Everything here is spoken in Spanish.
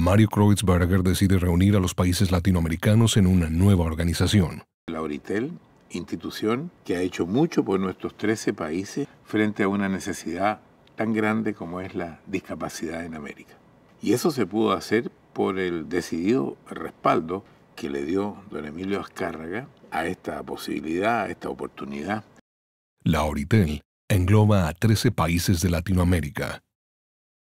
Mario Kreutzberger decide reunir a los países latinoamericanos en una nueva organización. La Oritel, institución que ha hecho mucho por nuestros 13 países frente a una necesidad tan grande como es la discapacidad en América. Y eso se pudo hacer por el decidido respaldo que le dio don Emilio Azcárraga a esta posibilidad, a esta oportunidad. La Oritel engloba a 13 países de Latinoamérica,